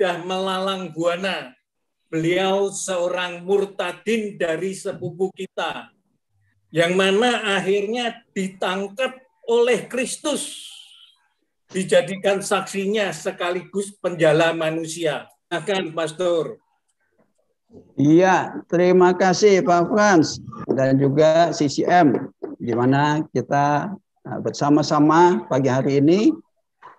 sudah melalang buana. Beliau seorang murtadin dari sepupu kita. Yang mana akhirnya ditangkap oleh Kristus. Dijadikan saksinya sekaligus penjala manusia. Akan Pastor. Iya, terima kasih Pak Frans dan juga CCM di mana kita uh, bersama-sama pagi hari ini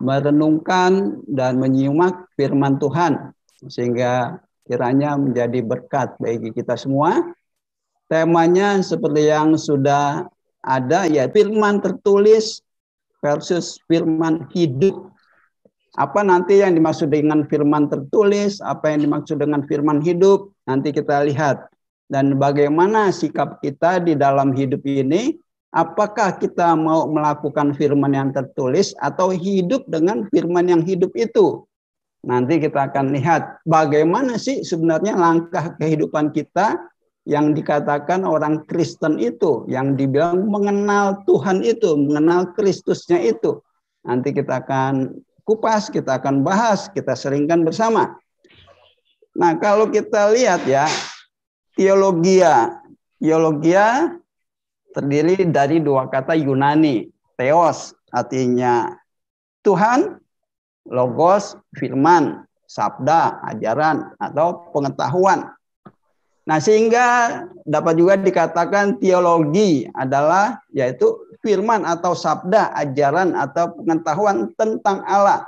merenungkan dan menyimak firman Tuhan sehingga kiranya menjadi berkat bagi kita semua. Temanya seperti yang sudah ada ya firman tertulis versus firman hidup. Apa nanti yang dimaksud dengan firman tertulis, apa yang dimaksud dengan firman hidup, nanti kita lihat. Dan bagaimana sikap kita di dalam hidup ini apakah kita mau melakukan firman yang tertulis atau hidup dengan firman yang hidup itu. Nanti kita akan lihat bagaimana sih sebenarnya langkah kehidupan kita yang dikatakan orang Kristen itu, yang dibilang mengenal Tuhan itu, mengenal Kristusnya itu. Nanti kita akan kupas, kita akan bahas, kita seringkan bersama. Nah, kalau kita lihat ya, teologia. Teologia terdiri dari dua kata Yunani, theos artinya Tuhan, logos firman, sabda, ajaran atau pengetahuan. Nah, sehingga dapat juga dikatakan teologi adalah yaitu firman atau sabda, ajaran atau pengetahuan tentang Allah.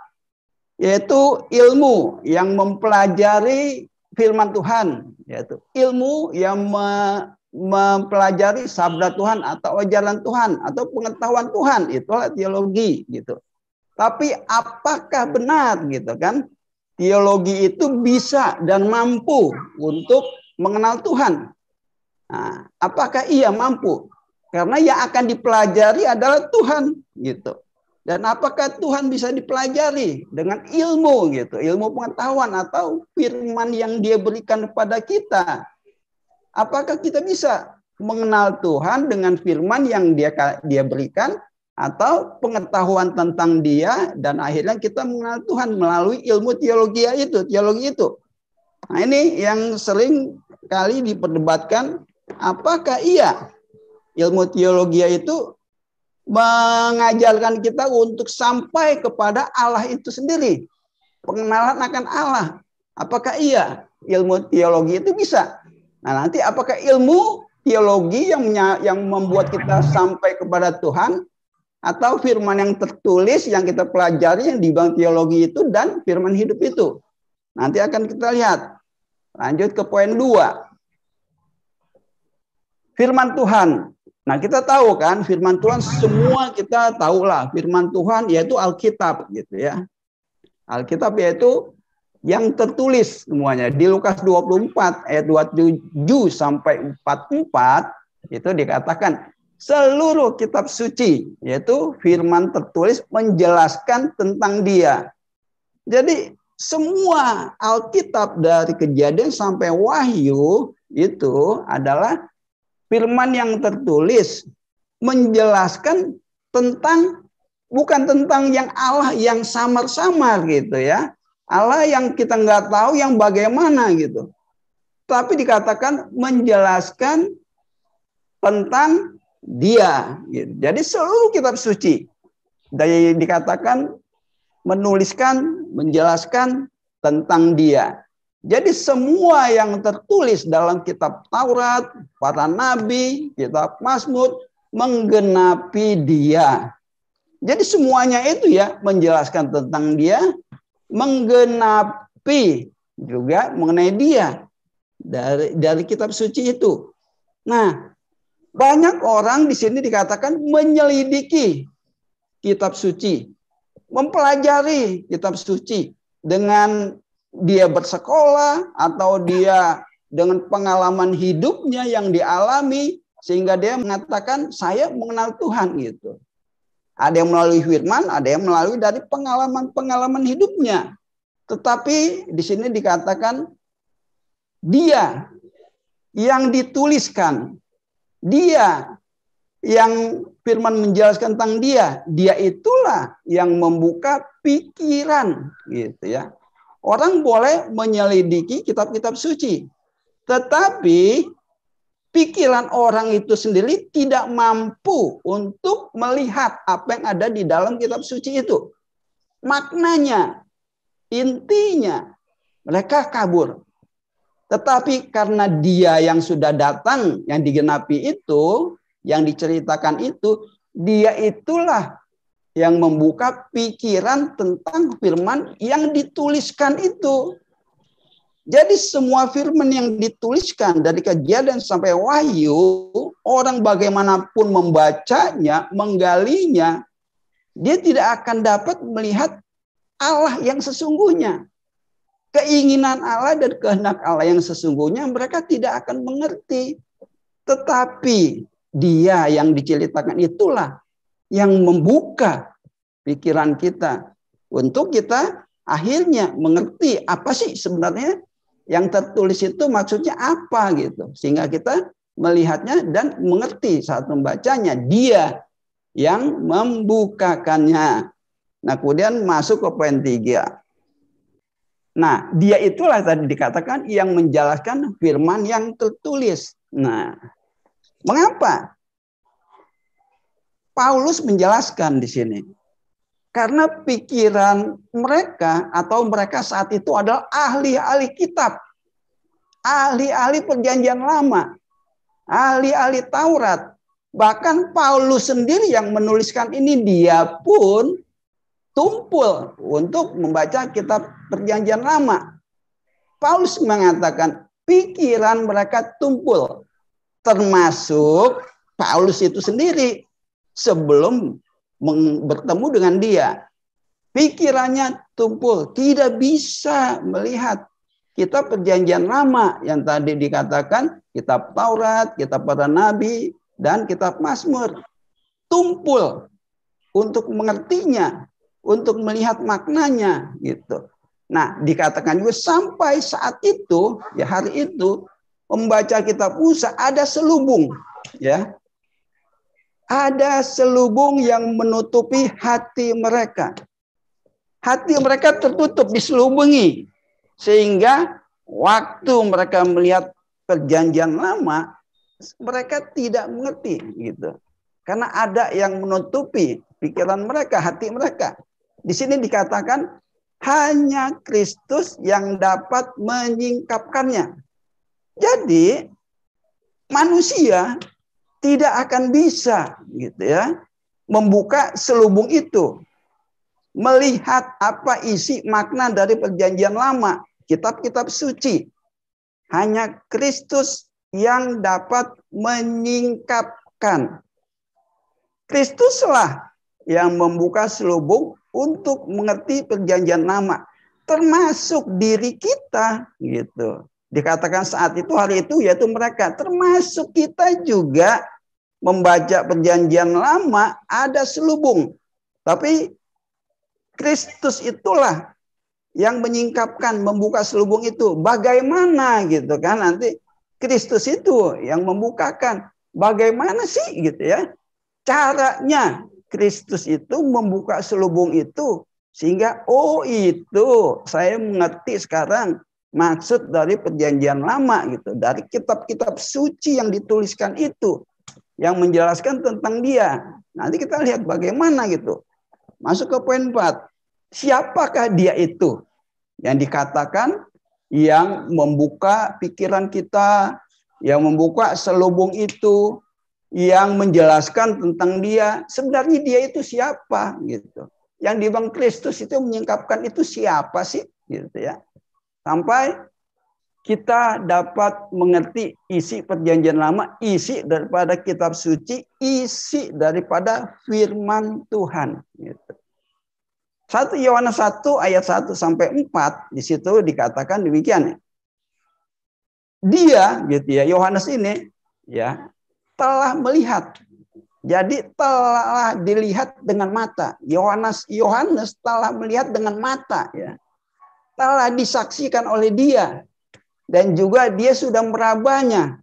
Yaitu ilmu yang mempelajari firman Tuhan, yaitu ilmu yang mempelajari sabda Tuhan atau ajaran Tuhan atau pengetahuan Tuhan itulah teologi gitu. Tapi apakah benar gitu kan? Teologi itu bisa dan mampu untuk mengenal Tuhan. Nah, apakah ia mampu? Karena yang akan dipelajari adalah Tuhan gitu. Dan apakah Tuhan bisa dipelajari dengan ilmu gitu, ilmu pengetahuan atau firman yang dia berikan kepada kita Apakah kita bisa mengenal Tuhan dengan firman yang dia dia berikan atau pengetahuan tentang dia dan akhirnya kita mengenal Tuhan melalui ilmu teologi itu, teologi itu. Nah, ini yang sering kali diperdebatkan apakah iya ilmu teologi itu mengajarkan kita untuk sampai kepada Allah itu sendiri. Pengenalan akan Allah. Apakah iya ilmu teologi itu bisa Nah, nanti apakah ilmu teologi yang yang membuat kita sampai kepada Tuhan atau firman yang tertulis yang kita pelajari yang di bang teologi itu dan firman hidup itu. Nanti akan kita lihat. Lanjut ke poin dua Firman Tuhan. Nah, kita tahu kan firman Tuhan semua kita tahulah firman Tuhan yaitu Alkitab gitu ya. Alkitab yaitu yang tertulis semuanya di Lukas 24 ayat 27 sampai 44 itu dikatakan seluruh kitab suci yaitu firman tertulis menjelaskan tentang dia. Jadi semua Alkitab dari kejadian sampai Wahyu itu adalah firman yang tertulis menjelaskan tentang bukan tentang yang Allah yang samar-samar gitu ya, Allah yang kita nggak tahu yang bagaimana gitu. Tapi dikatakan menjelaskan tentang dia. Gitu. Jadi seluruh kitab suci dari dikatakan menuliskan, menjelaskan tentang dia. Jadi semua yang tertulis dalam kitab Taurat, para nabi, kitab Mazmur menggenapi dia. Jadi semuanya itu ya menjelaskan tentang dia, menggenapi juga mengenai dia dari dari kitab suci itu. Nah, banyak orang di sini dikatakan menyelidiki kitab suci, mempelajari kitab suci dengan dia bersekolah atau dia dengan pengalaman hidupnya yang dialami sehingga dia mengatakan saya mengenal Tuhan gitu. Ada yang melalui firman, ada yang melalui dari pengalaman-pengalaman hidupnya. Tetapi di sini dikatakan dia yang dituliskan, dia yang firman menjelaskan tentang dia, dia itulah yang membuka pikiran gitu ya. Orang boleh menyelidiki kitab-kitab suci. Tetapi pikiran orang itu sendiri tidak mampu untuk melihat apa yang ada di dalam kitab suci itu. Maknanya, intinya, mereka kabur. Tetapi karena dia yang sudah datang, yang digenapi itu, yang diceritakan itu, dia itulah yang membuka pikiran tentang firman yang dituliskan itu. Jadi semua firman yang dituliskan dari kejadian sampai wahyu, orang bagaimanapun membacanya, menggalinya, dia tidak akan dapat melihat Allah yang sesungguhnya. Keinginan Allah dan kehendak Allah yang sesungguhnya mereka tidak akan mengerti. Tetapi dia yang diceritakan itulah yang membuka pikiran kita untuk kita akhirnya mengerti apa sih sebenarnya yang tertulis itu maksudnya apa gitu sehingga kita melihatnya dan mengerti saat membacanya dia yang membukakannya. Nah, kemudian masuk ke poin tiga. Nah, dia itulah tadi dikatakan yang menjelaskan firman yang tertulis. Nah, mengapa? Paulus menjelaskan di sini karena pikiran mereka atau mereka saat itu adalah ahli-ahli kitab. Ahli-ahli perjanjian lama. Ahli-ahli Taurat. Bahkan Paulus sendiri yang menuliskan ini dia pun tumpul untuk membaca kitab perjanjian lama. Paulus mengatakan pikiran mereka tumpul. Termasuk Paulus itu sendiri sebelum bertemu dengan dia. Pikirannya tumpul, tidak bisa melihat kitab perjanjian lama yang tadi dikatakan kitab Taurat, kitab para nabi, dan kitab Mazmur. Tumpul untuk mengertinya, untuk melihat maknanya gitu. Nah, dikatakan juga sampai saat itu, ya hari itu, membaca kitab Musa ada selubung, ya ada selubung yang menutupi hati mereka. Hati mereka tertutup, diselubungi. Sehingga waktu mereka melihat perjanjian lama, mereka tidak mengerti gitu. Karena ada yang menutupi pikiran mereka, hati mereka. Di sini dikatakan hanya Kristus yang dapat menyingkapkannya. Jadi manusia tidak akan bisa gitu ya membuka selubung itu melihat apa isi makna dari perjanjian lama kitab-kitab suci hanya Kristus yang dapat menyingkapkan Kristuslah yang membuka selubung untuk mengerti perjanjian lama termasuk diri kita gitu dikatakan saat itu hari itu yaitu mereka termasuk kita juga membaca perjanjian lama ada selubung. Tapi Kristus itulah yang menyingkapkan, membuka selubung itu. Bagaimana gitu kan nanti Kristus itu yang membukakan. Bagaimana sih gitu ya? Caranya Kristus itu membuka selubung itu sehingga oh itu saya mengerti sekarang maksud dari perjanjian lama gitu dari kitab-kitab suci yang dituliskan itu yang menjelaskan tentang dia. Nanti kita lihat bagaimana gitu. Masuk ke poin 4. Siapakah dia itu? Yang dikatakan yang membuka pikiran kita, yang membuka selubung itu, yang menjelaskan tentang dia. Sebenarnya dia itu siapa gitu. Yang di Bang Kristus itu menyingkapkan itu siapa sih gitu ya. Sampai kita dapat mengerti isi perjanjian lama, isi daripada kitab suci, isi daripada firman Tuhan. Gitu. 1 Yohanes 1 ayat 1 sampai 4 di situ dikatakan demikian. Dia gitu ya, Yohanes ini ya telah melihat. Jadi telah dilihat dengan mata. Yohanes Yohanes telah melihat dengan mata ya. Telah disaksikan oleh dia dan juga dia sudah merabanya.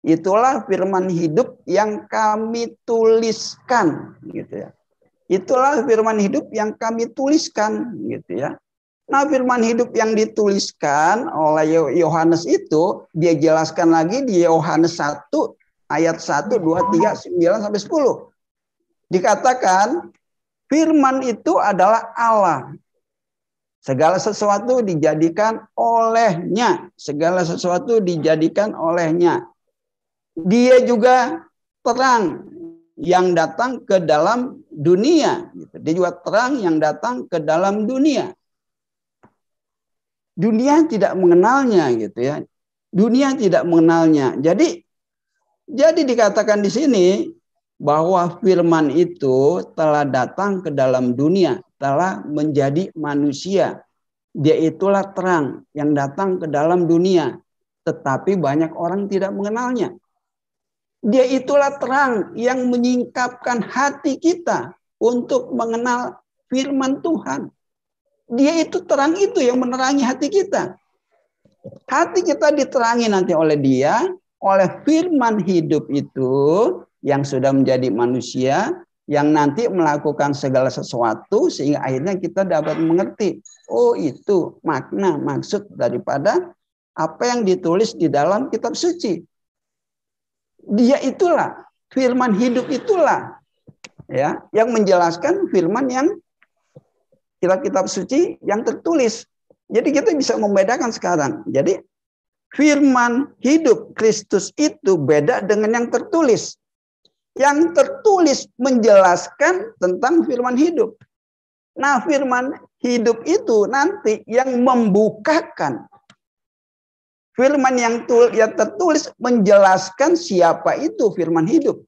Itulah firman hidup yang kami tuliskan gitu ya. Itulah firman hidup yang kami tuliskan gitu ya. Nah, firman hidup yang dituliskan oleh Yohanes itu dia jelaskan lagi di Yohanes 1 ayat 1 2 3 9 sampai 10. Dikatakan firman itu adalah Allah Segala sesuatu dijadikan olehnya. Segala sesuatu dijadikan olehnya. Dia juga terang yang datang ke dalam dunia. Gitu. Dia juga terang yang datang ke dalam dunia. Dunia tidak mengenalnya gitu ya. Dunia tidak mengenalnya. Jadi jadi dikatakan di sini bahwa firman itu telah datang ke dalam dunia telah menjadi manusia. Dia itulah terang yang datang ke dalam dunia, tetapi banyak orang tidak mengenalnya. Dia itulah terang yang menyingkapkan hati kita untuk mengenal firman Tuhan. Dia itu terang itu yang menerangi hati kita. Hati kita diterangi nanti oleh dia, oleh firman hidup itu yang sudah menjadi manusia, yang nanti melakukan segala sesuatu sehingga akhirnya kita dapat mengerti oh itu makna maksud daripada apa yang ditulis di dalam kitab suci dia itulah firman hidup itulah ya yang menjelaskan firman yang kitab-kitab suci yang tertulis jadi kita bisa membedakan sekarang jadi firman hidup Kristus itu beda dengan yang tertulis yang tertulis menjelaskan tentang firman hidup. Nah, firman hidup itu nanti yang membukakan firman yang, tertulis menjelaskan siapa itu firman hidup.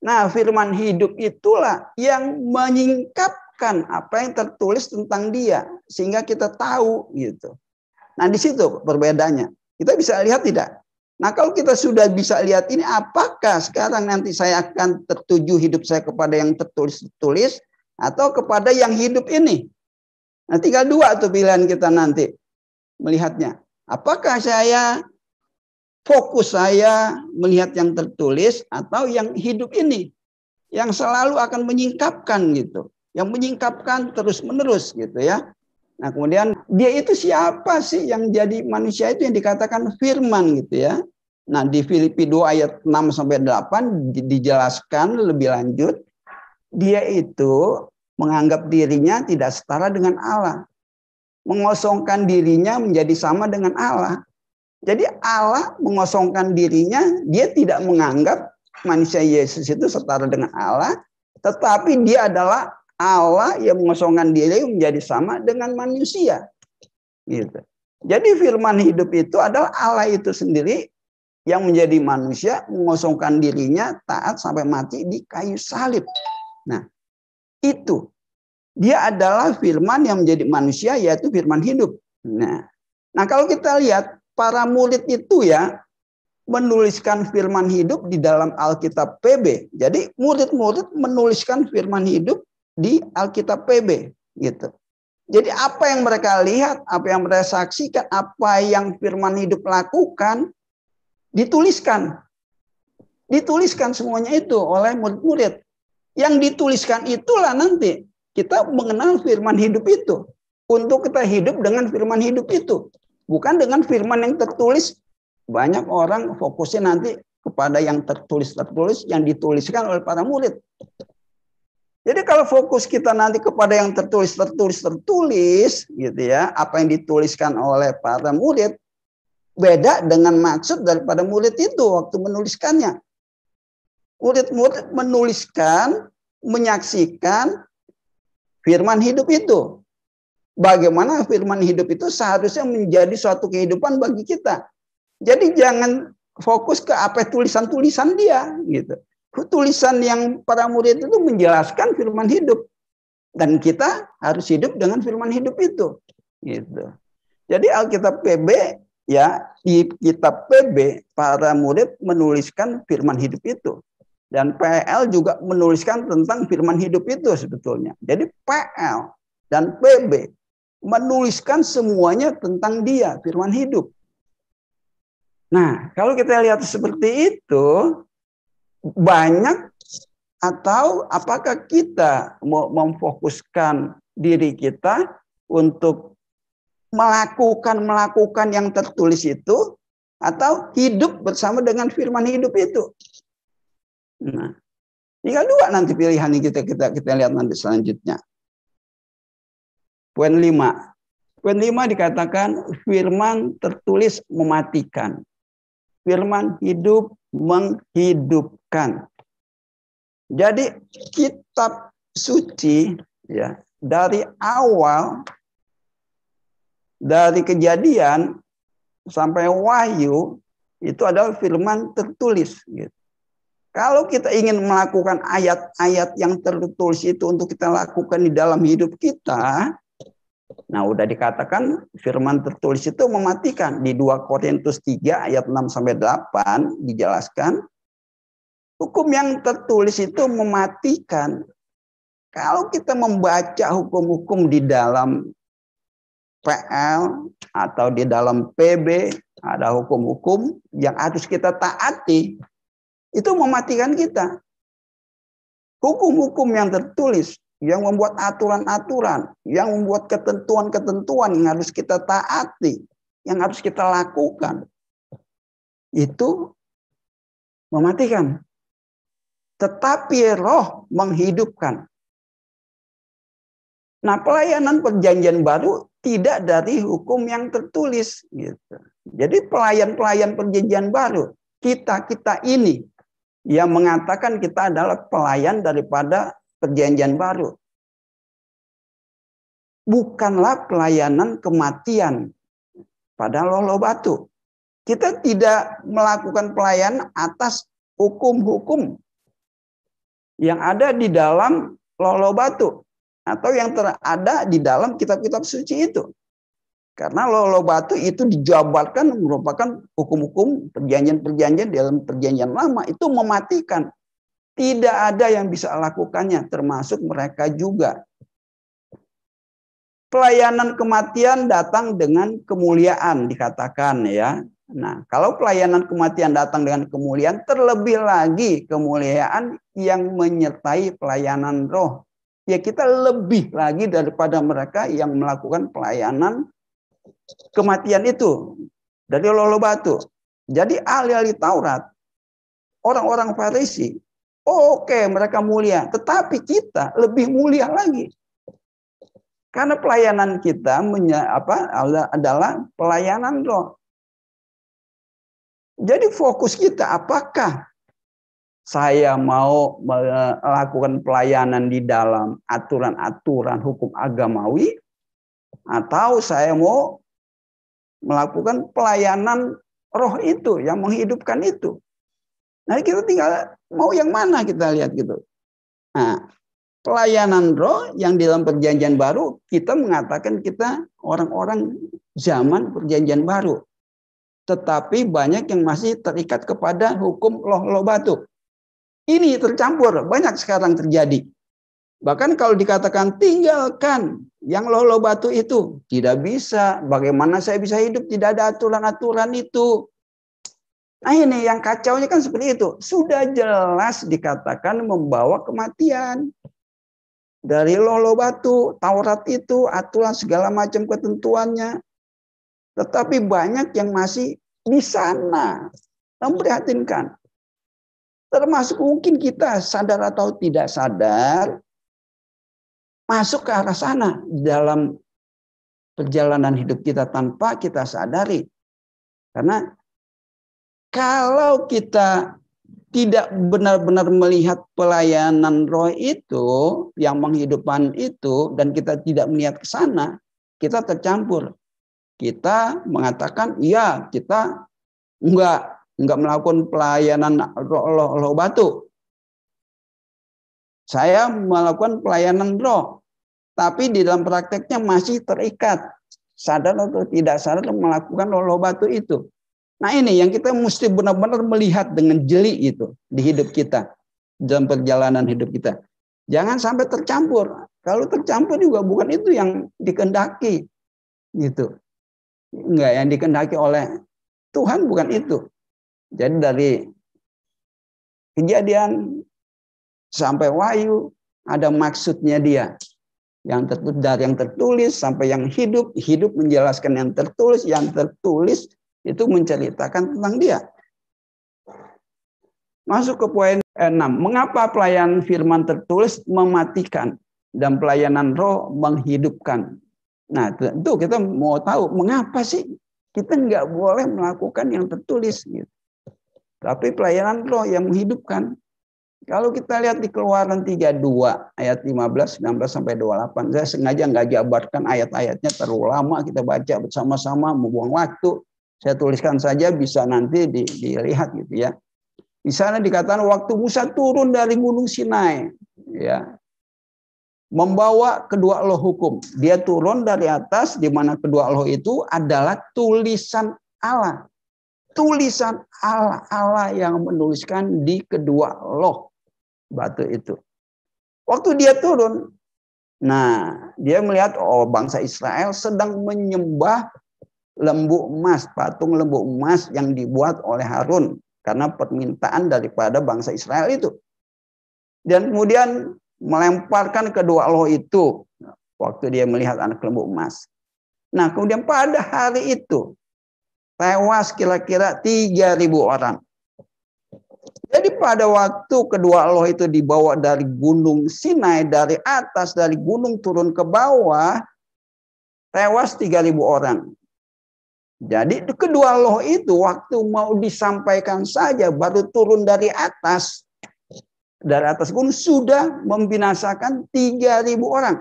Nah, firman hidup itulah yang menyingkapkan apa yang tertulis tentang dia sehingga kita tahu gitu. Nah, di situ perbedaannya. Kita bisa lihat tidak? Nah kalau kita sudah bisa lihat ini, apakah sekarang nanti saya akan tertuju hidup saya kepada yang tertulis-tertulis atau kepada yang hidup ini? Nah tinggal dua tuh pilihan kita nanti melihatnya. Apakah saya fokus saya melihat yang tertulis atau yang hidup ini? Yang selalu akan menyingkapkan gitu. Yang menyingkapkan terus-menerus gitu ya. Nah, kemudian dia itu siapa sih yang jadi manusia itu yang dikatakan firman gitu ya. Nah, di Filipi 2 ayat 6 sampai 8 dijelaskan lebih lanjut dia itu menganggap dirinya tidak setara dengan Allah. Mengosongkan dirinya menjadi sama dengan Allah. Jadi Allah mengosongkan dirinya, dia tidak menganggap manusia Yesus itu setara dengan Allah, tetapi dia adalah Allah yang mengosongkan diri menjadi sama dengan manusia. Gitu. Jadi firman hidup itu adalah Allah itu sendiri yang menjadi manusia mengosongkan dirinya taat sampai mati di kayu salib. Nah, itu dia adalah firman yang menjadi manusia yaitu firman hidup. Nah, nah kalau kita lihat para murid itu ya menuliskan firman hidup di dalam Alkitab PB. Jadi murid-murid menuliskan firman hidup di Alkitab PB gitu. Jadi apa yang mereka lihat, apa yang mereka saksikan, apa yang firman hidup lakukan dituliskan. Dituliskan semuanya itu oleh murid-murid. Yang dituliskan itulah nanti kita mengenal firman hidup itu. Untuk kita hidup dengan firman hidup itu. Bukan dengan firman yang tertulis. Banyak orang fokusnya nanti kepada yang tertulis-tertulis yang dituliskan oleh para murid. Jadi kalau fokus kita nanti kepada yang tertulis, tertulis, tertulis, gitu ya, apa yang dituliskan oleh para murid, beda dengan maksud daripada murid itu waktu menuliskannya. Murid-murid menuliskan, menyaksikan firman hidup itu. Bagaimana firman hidup itu seharusnya menjadi suatu kehidupan bagi kita. Jadi jangan fokus ke apa tulisan-tulisan dia gitu tulisan yang para murid itu menjelaskan firman hidup dan kita harus hidup dengan firman hidup itu gitu jadi Alkitab PB ya di kitab PB para murid menuliskan firman hidup itu dan PL juga menuliskan tentang firman hidup itu sebetulnya jadi PL dan PB menuliskan semuanya tentang dia firman hidup nah kalau kita lihat seperti itu banyak atau apakah kita mau memfokuskan diri kita untuk melakukan melakukan yang tertulis itu atau hidup bersama dengan firman hidup itu. Nah, tinggal dua nanti pilihan kita kita kita lihat nanti selanjutnya. Poin lima Poin lima dikatakan firman tertulis mematikan. Firman hidup menghidupkan. Jadi kitab suci ya dari awal dari kejadian sampai wahyu itu adalah firman tertulis gitu. Kalau kita ingin melakukan ayat-ayat yang tertulis itu untuk kita lakukan di dalam hidup kita, Nah, udah dikatakan firman tertulis itu mematikan. Di 2 Korintus 3 ayat 6 sampai 8 dijelaskan hukum yang tertulis itu mematikan. Kalau kita membaca hukum-hukum di dalam PL atau di dalam PB ada hukum-hukum yang harus kita taati itu mematikan kita. Hukum-hukum yang tertulis yang membuat aturan-aturan, yang membuat ketentuan-ketentuan yang harus kita taati, yang harus kita lakukan, itu mematikan. Tetapi roh menghidupkan. Nah pelayanan perjanjian baru tidak dari hukum yang tertulis. Gitu. Jadi pelayan-pelayan perjanjian baru, kita-kita ini yang mengatakan kita adalah pelayan daripada perjanjian baru. Bukanlah pelayanan kematian pada lolo batu. Kita tidak melakukan pelayanan atas hukum-hukum yang ada di dalam lolo batu atau yang terada di dalam kitab-kitab suci itu. Karena lolo batu itu dijabarkan merupakan hukum-hukum perjanjian-perjanjian dalam perjanjian lama itu mematikan. Tidak ada yang bisa lakukannya, termasuk mereka juga. Pelayanan kematian datang dengan kemuliaan, dikatakan ya. Nah, kalau pelayanan kematian datang dengan kemuliaan, terlebih lagi kemuliaan yang menyertai pelayanan roh. Ya kita lebih lagi daripada mereka yang melakukan pelayanan kematian itu dari lolo batu. Jadi ahli-ahli Taurat, orang-orang Farisi Oke, mereka mulia. Tetapi kita lebih mulia lagi. Karena pelayanan kita menya, apa, adalah pelayanan roh. Jadi fokus kita apakah saya mau melakukan pelayanan di dalam aturan-aturan hukum agamawi atau saya mau melakukan pelayanan roh itu yang menghidupkan itu. Nah kita tinggal mau hmm. yang mana kita lihat gitu. Nah, pelayanan roh yang di dalam perjanjian baru kita mengatakan kita orang-orang zaman perjanjian baru. Tetapi banyak yang masih terikat kepada hukum loh-loh batu. Ini tercampur, banyak sekarang terjadi. Bahkan kalau dikatakan tinggalkan yang loh-loh batu itu, tidak bisa. Bagaimana saya bisa hidup? Tidak ada aturan-aturan itu. Nah ini yang kacaunya kan seperti itu. Sudah jelas dikatakan membawa kematian. Dari lolo batu, Taurat itu, aturan segala macam ketentuannya. Tetapi banyak yang masih di sana. Memprihatinkan. Termasuk mungkin kita sadar atau tidak sadar, masuk ke arah sana dalam perjalanan hidup kita tanpa kita sadari. Karena kalau kita tidak benar-benar melihat pelayanan roh itu yang menghidupkan itu dan kita tidak melihat ke sana, kita tercampur. Kita mengatakan, "Iya, kita enggak enggak melakukan pelayanan roh, roh, roh batu. Saya melakukan pelayanan roh, tapi di dalam prakteknya masih terikat sadar atau tidak sadar melakukan roh, roh batu itu." Nah ini yang kita mesti benar-benar melihat dengan jeli itu di hidup kita. Dalam perjalanan hidup kita. Jangan sampai tercampur. Kalau tercampur juga bukan itu yang dikendaki. Gitu. Enggak yang dikendaki oleh Tuhan bukan itu. Jadi dari kejadian sampai wahyu ada maksudnya dia. Yang tertulis dari yang tertulis sampai yang hidup, hidup menjelaskan yang tertulis, yang tertulis itu menceritakan tentang dia. Masuk ke poin 6. Mengapa pelayanan firman tertulis mematikan dan pelayanan roh menghidupkan? Nah, tentu kita mau tahu mengapa sih kita nggak boleh melakukan yang tertulis gitu. Tapi pelayanan roh yang menghidupkan. Kalau kita lihat di Keluaran 32 ayat 15, belas sampai 28, saya sengaja nggak jabarkan ayat-ayatnya terlalu lama kita baca bersama-sama membuang waktu. Saya tuliskan saja bisa nanti di, dilihat gitu ya. Di sana dikatakan waktu Musa turun dari Gunung Sinai, ya, membawa kedua loh hukum. Dia turun dari atas di mana kedua loh itu adalah tulisan Allah. Tulisan Allah, Allah yang menuliskan di kedua loh batu itu. Waktu dia turun, nah dia melihat oh bangsa Israel sedang menyembah lembu emas, patung lembu emas yang dibuat oleh Harun karena permintaan daripada bangsa Israel itu. Dan kemudian melemparkan kedua Allah itu waktu dia melihat anak lembu emas. Nah, kemudian pada hari itu tewas kira-kira 3000 orang. Jadi pada waktu kedua Allah itu dibawa dari gunung Sinai, dari atas, dari gunung turun ke bawah, tewas 3.000 orang. Jadi kedua loh itu waktu mau disampaikan saja baru turun dari atas dari atas pun sudah membinasakan 3000 orang.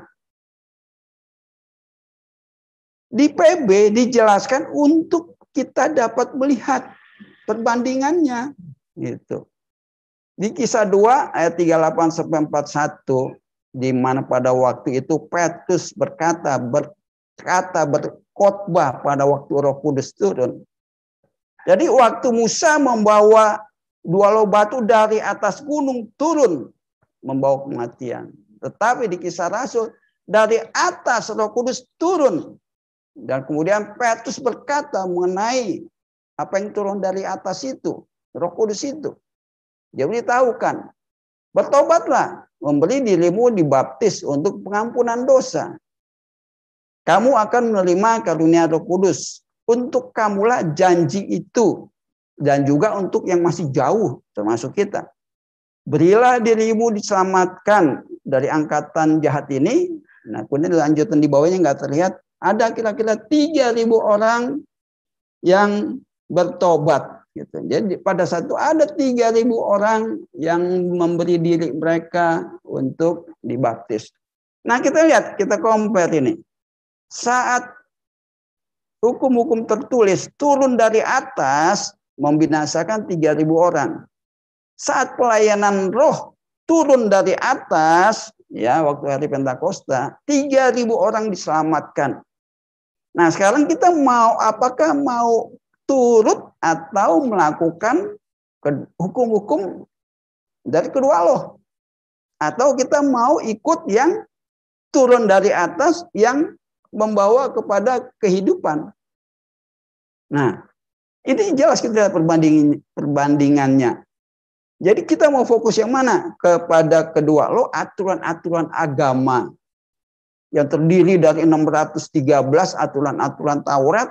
Di PB dijelaskan untuk kita dapat melihat perbandingannya gitu. Di kisah 2 ayat 38 sampai 41 di mana pada waktu itu Petrus berkata, ber berkata, berkhotbah pada waktu Roh Kudus turun. Jadi waktu Musa membawa dua loh batu dari atas gunung turun membawa kematian. Tetapi di kisah Rasul dari atas Roh Kudus turun dan kemudian Petrus berkata mengenai apa yang turun dari atas itu, Roh Kudus itu. Jadi tahu kan, bertobatlah, membeli dirimu dibaptis untuk pengampunan dosa. Kamu akan menerima karunia Roh Kudus. Untuk kamulah janji itu dan juga untuk yang masih jauh termasuk kita. Berilah dirimu diselamatkan dari angkatan jahat ini. Nah, kemudian lanjutan di bawahnya nggak terlihat. Ada kira-kira 3.000 orang yang bertobat. Gitu. Jadi pada satu ada 3.000 orang yang memberi diri mereka untuk dibaptis. Nah kita lihat, kita compare ini saat hukum-hukum tertulis turun dari atas membinasakan 3.000 orang. Saat pelayanan roh turun dari atas, ya waktu hari Pentakosta, 3.000 orang diselamatkan. Nah sekarang kita mau apakah mau turut atau melakukan hukum-hukum dari kedua loh. Atau kita mau ikut yang turun dari atas yang membawa kepada kehidupan. Nah, ini jelas kita perbandingin perbandingannya. Jadi kita mau fokus yang mana? Kepada kedua lo aturan-aturan agama yang terdiri dari 613 aturan-aturan Taurat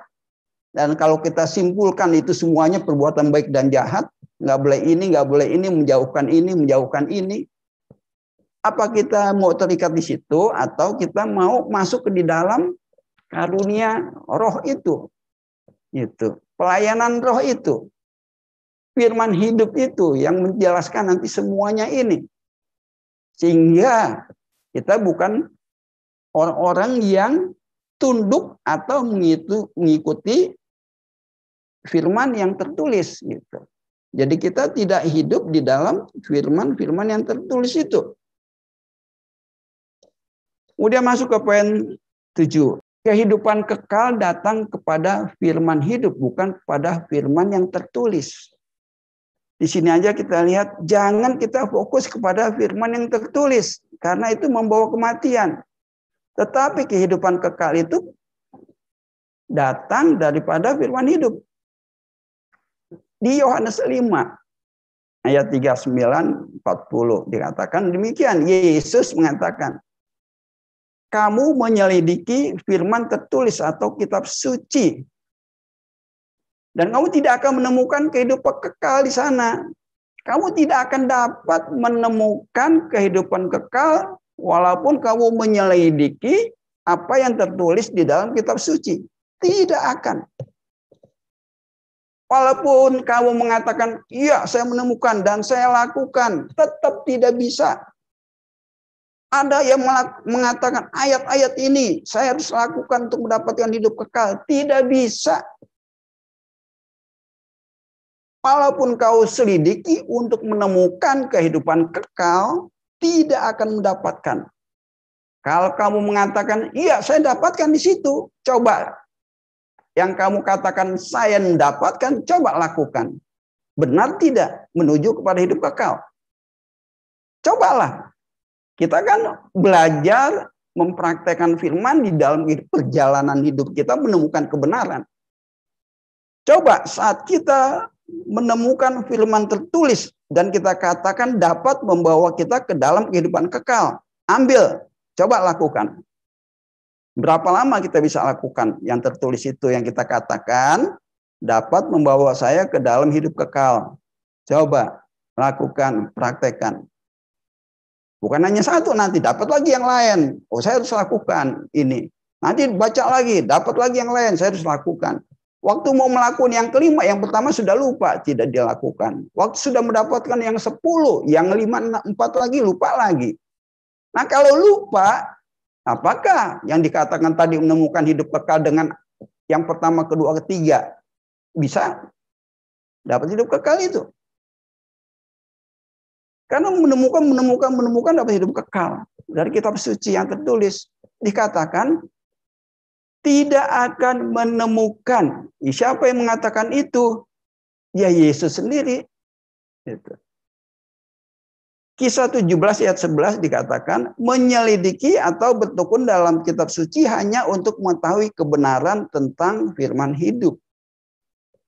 dan kalau kita simpulkan itu semuanya perbuatan baik dan jahat, nggak boleh ini, nggak boleh ini, menjauhkan ini, menjauhkan ini. Apa kita mau terikat di situ atau kita mau masuk ke di dalam karunia roh itu. Itu. Pelayanan roh itu. Firman hidup itu yang menjelaskan nanti semuanya ini. Sehingga kita bukan orang-orang yang tunduk atau mengikuti firman yang tertulis gitu. Jadi kita tidak hidup di dalam firman-firman yang tertulis itu. Kemudian masuk ke poin 7. Kehidupan kekal datang kepada firman hidup, bukan kepada firman yang tertulis. Di sini aja kita lihat, jangan kita fokus kepada firman yang tertulis, karena itu membawa kematian. Tetapi kehidupan kekal itu datang daripada firman hidup. Di Yohanes 5 ayat 39 40 dikatakan demikian Yesus mengatakan kamu menyelidiki firman tertulis atau kitab suci. Dan kamu tidak akan menemukan kehidupan kekal di sana. Kamu tidak akan dapat menemukan kehidupan kekal walaupun kamu menyelidiki apa yang tertulis di dalam kitab suci. Tidak akan. Walaupun kamu mengatakan, "Iya, saya menemukan dan saya lakukan," tetap tidak bisa ada yang mengatakan ayat-ayat ini saya harus lakukan untuk mendapatkan hidup kekal. Tidak bisa. Walaupun kau selidiki untuk menemukan kehidupan kekal, tidak akan mendapatkan. Kalau kamu mengatakan, iya saya dapatkan di situ, coba. Yang kamu katakan saya mendapatkan, coba lakukan. Benar tidak menuju kepada hidup kekal? Cobalah kita kan belajar mempraktekkan firman di dalam perjalanan hidup kita menemukan kebenaran. Coba saat kita menemukan firman tertulis dan kita katakan dapat membawa kita ke dalam kehidupan kekal. Ambil, coba lakukan. Berapa lama kita bisa lakukan yang tertulis itu yang kita katakan dapat membawa saya ke dalam hidup kekal. Coba lakukan, praktekkan. Bukan hanya satu nanti dapat lagi yang lain. Oh saya harus lakukan ini. Nanti baca lagi, dapat lagi yang lain, saya harus lakukan. Waktu mau melakukan yang kelima, yang pertama sudah lupa, tidak dilakukan. Waktu sudah mendapatkan yang sepuluh, yang lima, empat lagi, lupa lagi. Nah kalau lupa, apakah yang dikatakan tadi menemukan hidup kekal dengan yang pertama, kedua, ketiga, bisa dapat hidup kekal itu? Karena menemukan, menemukan, menemukan dapat hidup kekal. Dari kitab suci yang tertulis dikatakan tidak akan menemukan. Siapa yang mengatakan itu? Ya Yesus sendiri. Gitu. Kisah 17 ayat 11 dikatakan menyelidiki atau bertekun dalam kitab suci hanya untuk mengetahui kebenaran tentang firman hidup.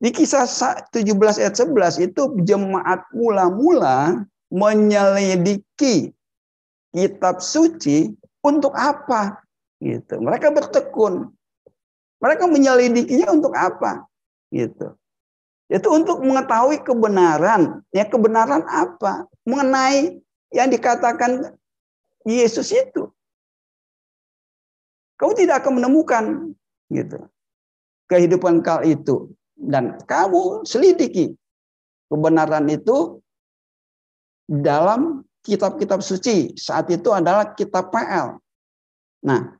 Di kisah 17 ayat 11 itu jemaat mula-mula menyelidiki kitab suci untuk apa? Gitu. Mereka bertekun. Mereka menyelidikinya untuk apa? Gitu. Itu untuk mengetahui kebenaran. Ya kebenaran apa? Mengenai yang dikatakan Yesus itu. Kamu tidak akan menemukan gitu kehidupan kal itu dan kamu selidiki kebenaran itu dalam kitab-kitab suci saat itu adalah kitab PL. Nah,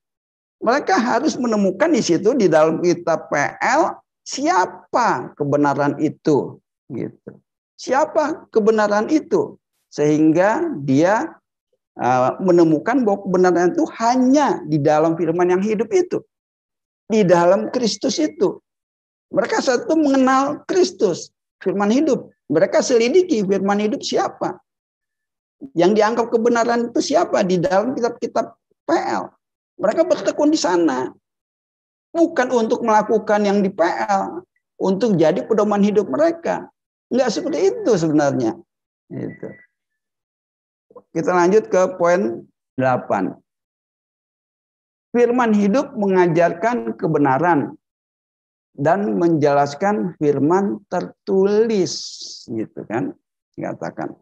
mereka harus menemukan di situ di dalam kitab PL siapa kebenaran itu gitu. Siapa kebenaran itu sehingga dia uh, menemukan bahwa kebenaran itu hanya di dalam firman yang hidup itu. Di dalam Kristus itu. Mereka satu mengenal Kristus, firman hidup. Mereka selidiki firman hidup siapa yang dianggap kebenaran itu siapa? Di dalam kitab-kitab PL. Mereka bertekun di sana. Bukan untuk melakukan yang di PL. Untuk jadi pedoman hidup mereka. Enggak seperti itu sebenarnya. Gitu. Kita lanjut ke poin 8. Firman hidup mengajarkan kebenaran dan menjelaskan firman tertulis gitu kan dikatakan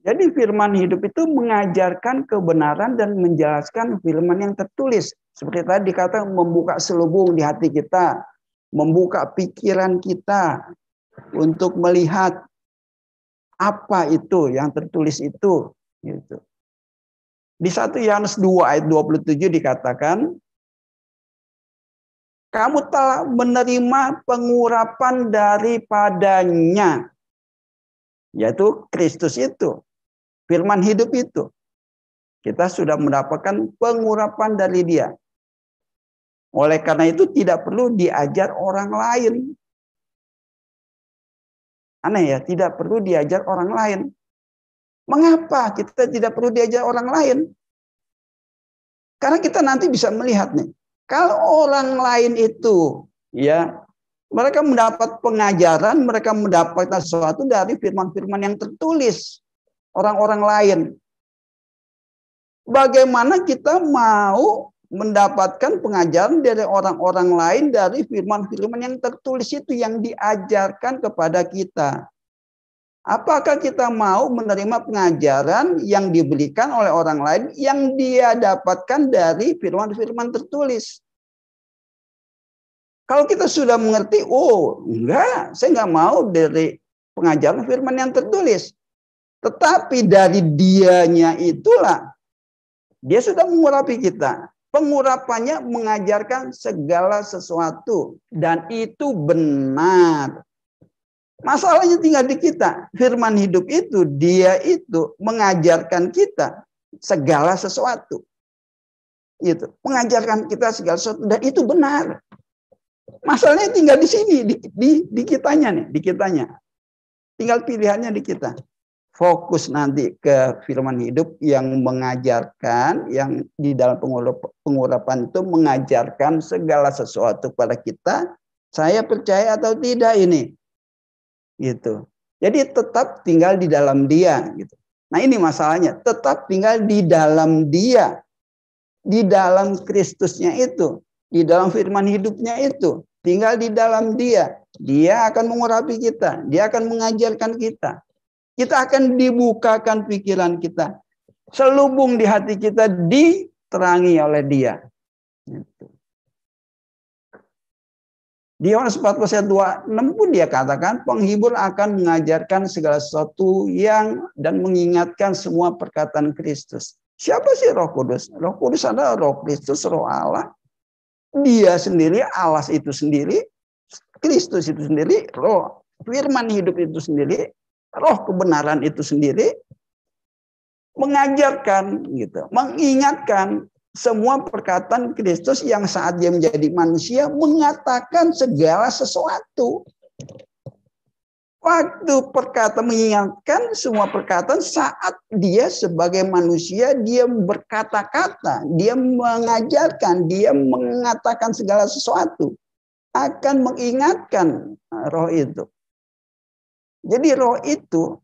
jadi firman hidup itu mengajarkan kebenaran dan menjelaskan firman yang tertulis. Seperti tadi kata membuka selubung di hati kita, membuka pikiran kita untuk melihat apa itu yang tertulis itu. Gitu. Di satu Yohanes 2 ayat 27 dikatakan, kamu telah menerima pengurapan daripadanya, yaitu Kristus itu firman hidup itu. Kita sudah mendapatkan pengurapan dari dia. Oleh karena itu tidak perlu diajar orang lain. Aneh ya, tidak perlu diajar orang lain. Mengapa kita tidak perlu diajar orang lain? Karena kita nanti bisa melihat nih, kalau orang lain itu ya mereka mendapat pengajaran, mereka mendapatkan sesuatu dari firman-firman yang tertulis orang-orang lain. Bagaimana kita mau mendapatkan pengajaran dari orang-orang lain dari firman-firman yang tertulis itu yang diajarkan kepada kita. Apakah kita mau menerima pengajaran yang diberikan oleh orang lain yang dia dapatkan dari firman-firman tertulis? Kalau kita sudah mengerti, oh enggak, saya enggak mau dari pengajaran firman yang tertulis. Tetapi dari dianya itulah dia sudah mengurapi kita. Pengurapannya mengajarkan segala sesuatu dan itu benar. Masalahnya tinggal di kita. Firman hidup itu dia itu mengajarkan kita segala sesuatu. Gitu. Mengajarkan kita segala sesuatu dan itu benar. Masalahnya tinggal di sini di, di di kitanya nih, di kitanya. Tinggal pilihannya di kita fokus nanti ke firman hidup yang mengajarkan yang di dalam pengurapan itu mengajarkan segala sesuatu pada kita saya percaya atau tidak ini gitu jadi tetap tinggal di dalam dia gitu nah ini masalahnya tetap tinggal di dalam dia di dalam Kristusnya itu di dalam firman hidupnya itu tinggal di dalam dia dia akan mengurapi kita dia akan mengajarkan kita kita akan dibukakan pikiran kita. Selubung di hati kita diterangi oleh dia. Gitu. Di Yohanes 4 ayat 26 pun dia katakan, penghibur akan mengajarkan segala sesuatu yang dan mengingatkan semua perkataan Kristus. Siapa sih roh kudus? Roh kudus adalah roh Kristus, roh Allah. Dia sendiri, Allah itu sendiri, Kristus itu sendiri, roh firman hidup itu sendiri, roh kebenaran itu sendiri mengajarkan gitu, mengingatkan semua perkataan Kristus yang saat dia menjadi manusia mengatakan segala sesuatu. Waktu perkataan mengingatkan semua perkataan saat dia sebagai manusia dia berkata-kata, dia mengajarkan, dia mengatakan segala sesuatu akan mengingatkan roh itu. Jadi roh itu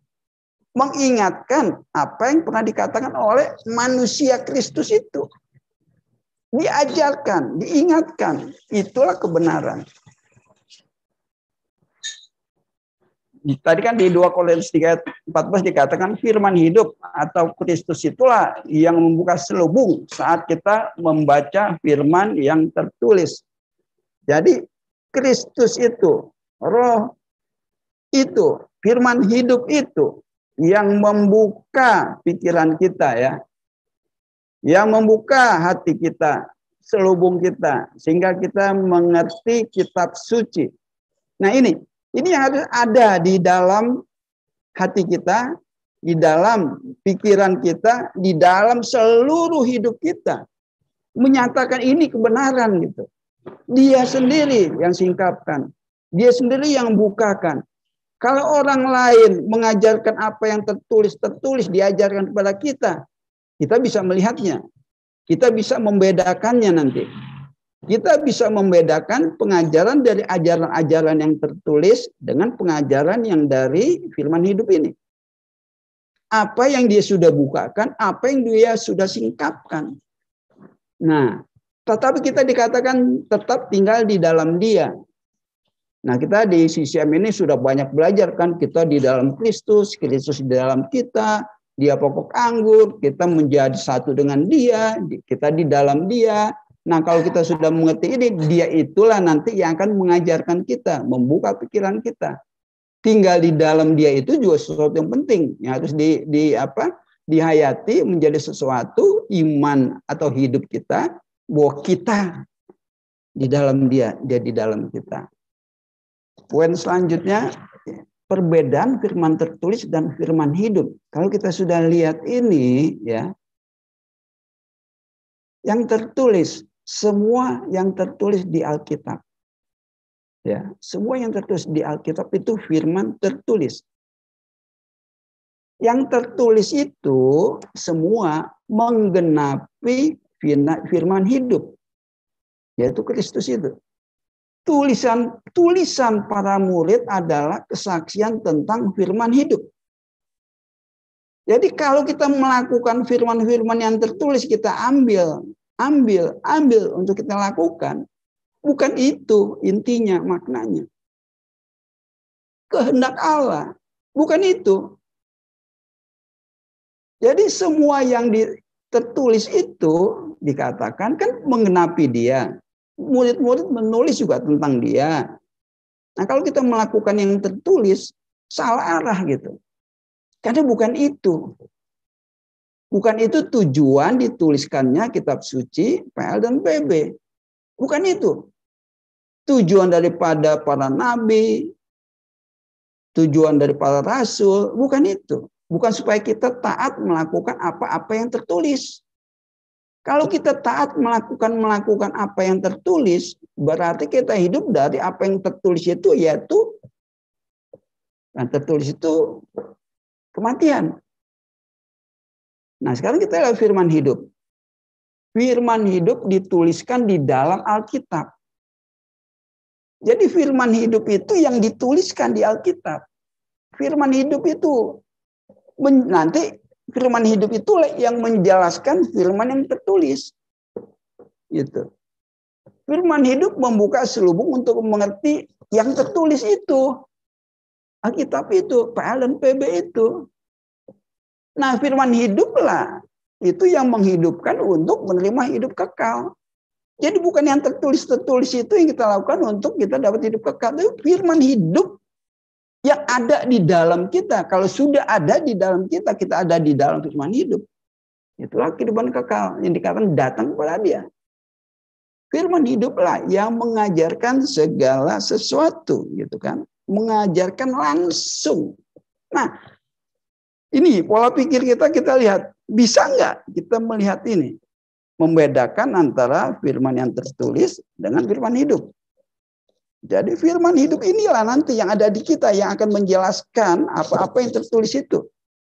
mengingatkan apa yang pernah dikatakan oleh manusia Kristus itu. Diajarkan, diingatkan. Itulah kebenaran. Tadi kan di 2 Korintus 3 14 dikatakan firman hidup atau Kristus itulah yang membuka selubung saat kita membaca firman yang tertulis. Jadi Kristus itu roh itu, firman hidup itu yang membuka pikiran kita ya. Yang membuka hati kita, selubung kita sehingga kita mengerti kitab suci. Nah, ini ini yang harus ada di dalam hati kita, di dalam pikiran kita, di dalam seluruh hidup kita. Menyatakan ini kebenaran gitu. Dia sendiri yang singkapkan. Dia sendiri yang bukakan. Kalau orang lain mengajarkan apa yang tertulis, tertulis diajarkan kepada kita, kita bisa melihatnya. Kita bisa membedakannya nanti. Kita bisa membedakan pengajaran dari ajaran-ajaran yang tertulis dengan pengajaran yang dari firman hidup ini. Apa yang dia sudah bukakan, apa yang dia sudah singkapkan. Nah, tetapi kita dikatakan tetap tinggal di dalam dia. Nah, kita di CCM ini sudah banyak belajar kan kita di dalam Kristus, Kristus di dalam kita, dia pokok anggur, kita menjadi satu dengan dia, kita di dalam dia. Nah, kalau kita sudah mengerti ini, dia itulah nanti yang akan mengajarkan kita, membuka pikiran kita. Tinggal di dalam dia itu juga sesuatu yang penting, yang harus di, di apa? dihayati menjadi sesuatu iman atau hidup kita bahwa kita di dalam dia, dia di dalam kita. Poin selanjutnya perbedaan firman tertulis dan firman hidup. Kalau kita sudah lihat ini ya yang tertulis semua yang tertulis di Alkitab ya semua yang tertulis di Alkitab itu firman tertulis yang tertulis itu semua menggenapi firman hidup yaitu Kristus itu tulisan tulisan para murid adalah kesaksian tentang firman hidup. Jadi kalau kita melakukan firman-firman yang tertulis kita ambil, ambil, ambil untuk kita lakukan, bukan itu intinya maknanya. Kehendak Allah bukan itu. Jadi semua yang di, tertulis itu dikatakan kan menggenapi dia murid-murid menulis juga tentang dia. Nah kalau kita melakukan yang tertulis, salah arah gitu. Karena bukan itu. Bukan itu tujuan dituliskannya kitab suci, PL, dan PB. Bukan itu. Tujuan daripada para nabi, tujuan dari para rasul, bukan itu. Bukan supaya kita taat melakukan apa-apa yang tertulis. Kalau kita taat melakukan melakukan apa yang tertulis, berarti kita hidup dari apa yang tertulis itu yaitu yang tertulis itu kematian. Nah, sekarang kita lihat firman hidup. Firman hidup dituliskan di dalam Alkitab. Jadi firman hidup itu yang dituliskan di Alkitab. Firman hidup itu nanti firman hidup itulah yang menjelaskan firman yang tertulis. Gitu. Firman hidup membuka selubung untuk mengerti yang tertulis itu. Alkitab itu, PL PB itu. Nah, firman hiduplah itu yang menghidupkan untuk menerima hidup kekal. Jadi bukan yang tertulis-tertulis itu yang kita lakukan untuk kita dapat hidup kekal. Tapi firman hidup yang ada di dalam kita. Kalau sudah ada di dalam kita, kita ada di dalam Firman hidup. Itulah kehidupan kekal yang dikatakan datang kepada dia. Firman hiduplah yang mengajarkan segala sesuatu, gitu kan? Mengajarkan langsung. Nah, ini pola pikir kita kita lihat bisa nggak kita melihat ini membedakan antara firman yang tertulis dengan firman hidup. Jadi firman hmm. hidup inilah nanti yang ada di kita yang akan menjelaskan apa-apa yang tertulis itu.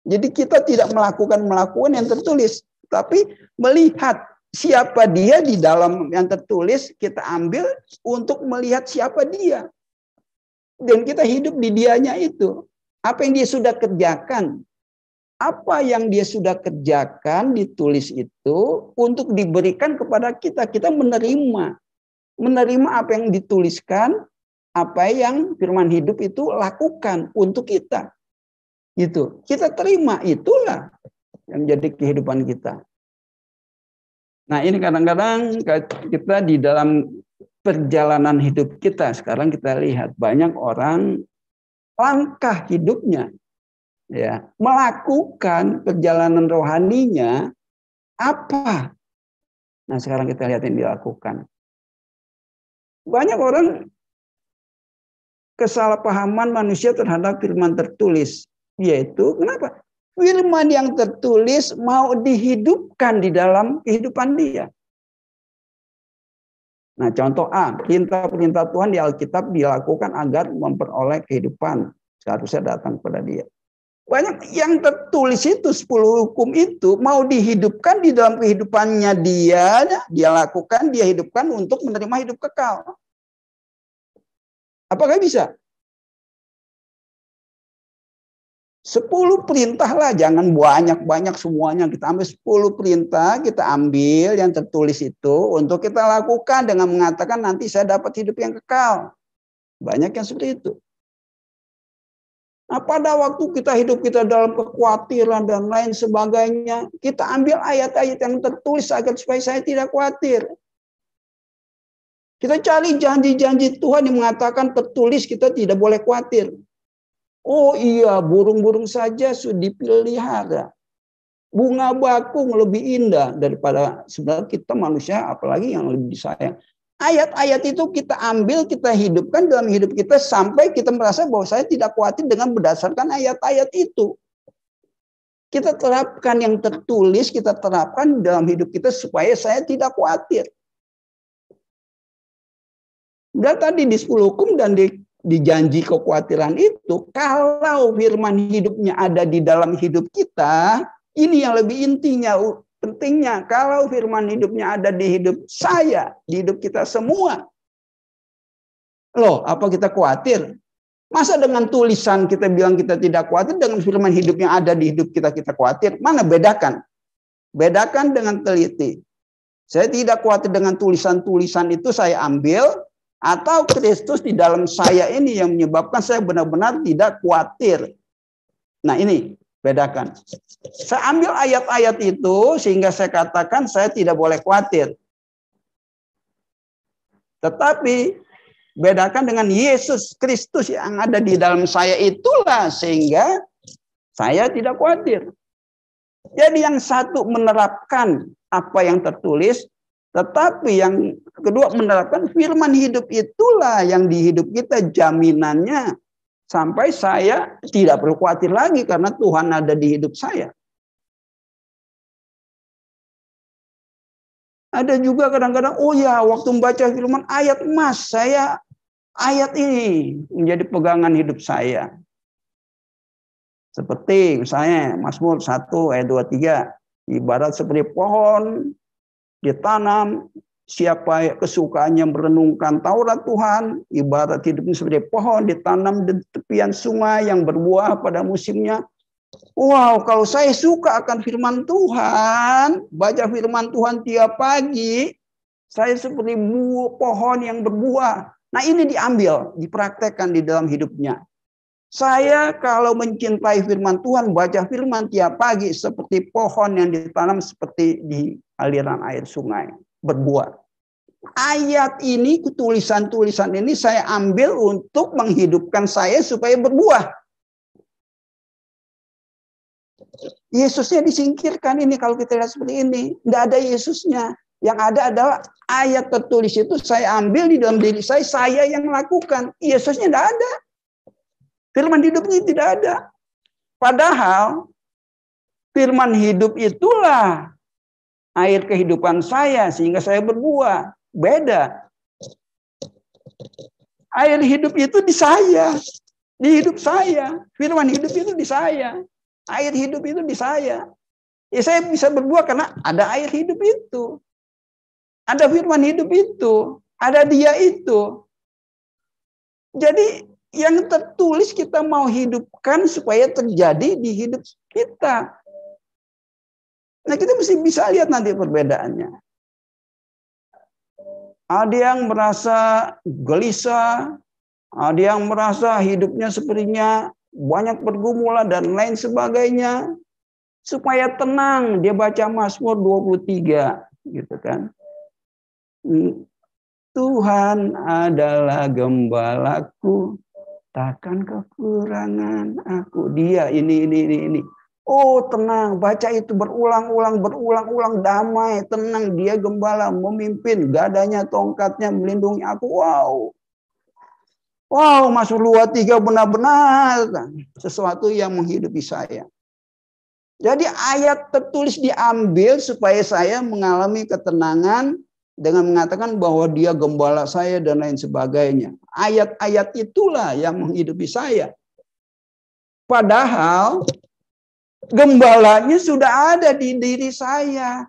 Jadi kita tidak melakukan-melakukan yang tertulis, tapi melihat siapa dia di dalam yang tertulis kita ambil untuk melihat siapa dia. Dan kita hidup di dianya itu. Apa yang dia sudah kerjakan, apa yang dia sudah kerjakan ditulis itu untuk diberikan kepada kita. Kita menerima menerima apa yang dituliskan, apa yang firman hidup itu lakukan untuk kita. gitu kita terima itulah yang jadi kehidupan kita. Nah, ini kadang-kadang kita di dalam perjalanan hidup kita sekarang kita lihat banyak orang langkah hidupnya ya melakukan perjalanan rohaninya apa nah sekarang kita lihat yang dilakukan banyak orang kesalahpahaman manusia terhadap firman tertulis. Yaitu kenapa? Firman yang tertulis mau dihidupkan di dalam kehidupan dia. Nah contoh A, perintah-perintah Tuhan di Alkitab dilakukan agar memperoleh kehidupan. Seharusnya datang kepada dia. Banyak yang tertulis itu 10 hukum itu mau dihidupkan di dalam kehidupannya dia, dia lakukan, dia hidupkan untuk menerima hidup kekal. Apakah bisa? 10 perintah lah, jangan banyak-banyak semuanya. Kita ambil 10 perintah, kita ambil yang tertulis itu untuk kita lakukan dengan mengatakan nanti saya dapat hidup yang kekal. Banyak yang seperti itu. Nah, pada waktu kita hidup kita dalam kekhawatiran dan lain sebagainya, kita ambil ayat-ayat yang tertulis agar supaya saya tidak khawatir. Kita cari janji-janji Tuhan yang mengatakan tertulis kita tidak boleh khawatir. Oh iya, burung-burung saja sudah dipelihara. Bunga bakung lebih indah daripada sebenarnya kita manusia, apalagi yang lebih disayang. Ayat-ayat itu kita ambil, kita hidupkan dalam hidup kita sampai kita merasa bahwa saya tidak khawatir dengan berdasarkan ayat-ayat itu. Kita terapkan yang tertulis, kita terapkan dalam hidup kita supaya saya tidak khawatir. Dan tadi di 10 hukum dan di, di janji kekhawatiran itu, kalau firman hidupnya ada di dalam hidup kita, ini yang lebih intinya Pentingnya kalau firman hidupnya ada di hidup saya, di hidup kita semua. Loh, apa kita khawatir? Masa dengan tulisan kita bilang kita tidak khawatir, dengan firman hidup yang ada di hidup kita, kita khawatir? Mana bedakan? Bedakan dengan teliti. Saya tidak khawatir dengan tulisan-tulisan itu saya ambil, atau Kristus di dalam saya ini yang menyebabkan saya benar-benar tidak khawatir. Nah ini, Bedakan. Saya ambil ayat-ayat itu sehingga saya katakan saya tidak boleh khawatir. Tetapi bedakan dengan Yesus Kristus yang ada di dalam saya itulah sehingga saya tidak khawatir. Jadi yang satu menerapkan apa yang tertulis, tetapi yang kedua menerapkan firman hidup itulah yang di hidup kita jaminannya Sampai saya tidak perlu khawatir lagi karena Tuhan ada di hidup saya. Ada juga kadang-kadang, oh ya waktu membaca firman ayat emas, saya ayat ini menjadi pegangan hidup saya. Seperti misalnya Mazmur 1 ayat 23, ibarat seperti pohon ditanam Siapa kesukaannya merenungkan Taurat Tuhan, ibarat hidupnya seperti pohon ditanam di tepian sungai yang berbuah pada musimnya. Wow, kalau saya suka akan firman Tuhan, baca firman Tuhan tiap pagi, saya seperti buah pohon yang berbuah. Nah ini diambil, dipraktekkan di dalam hidupnya. Saya kalau mencintai firman Tuhan, baca firman tiap pagi seperti pohon yang ditanam seperti di aliran air sungai, berbuah ayat ini, tulisan-tulisan ini saya ambil untuk menghidupkan saya supaya berbuah. Yesusnya disingkirkan ini kalau kita lihat seperti ini. Tidak ada Yesusnya. Yang ada adalah ayat tertulis itu saya ambil di dalam diri saya, saya yang lakukan. Yesusnya tidak ada. Firman hidupnya tidak ada. Padahal firman hidup itulah air kehidupan saya sehingga saya berbuah. Beda. Air hidup itu di saya. Di hidup saya. Firman hidup itu di saya. Air hidup itu di saya. Ya saya bisa berbuah karena ada air hidup itu. Ada firman hidup itu. Ada dia itu. Jadi yang tertulis kita mau hidupkan supaya terjadi di hidup kita. Nah kita mesti bisa lihat nanti perbedaannya ada yang merasa gelisah, ada yang merasa hidupnya sepertinya banyak pergumulan dan lain sebagainya. Supaya tenang, dia baca Mazmur 23, gitu kan. Hmm, Tuhan adalah gembalaku, takkan kekurangan aku. Dia ini ini ini ini. Oh tenang, baca itu berulang-ulang, berulang-ulang, damai, tenang. Dia gembala, memimpin, gadanya, tongkatnya, melindungi aku. Wow. Wow, masuk luar tiga benar-benar. Sesuatu yang menghidupi saya. Jadi ayat tertulis diambil supaya saya mengalami ketenangan dengan mengatakan bahwa dia gembala saya dan lain sebagainya. Ayat-ayat itulah yang menghidupi saya. Padahal Gembalanya sudah ada di diri saya.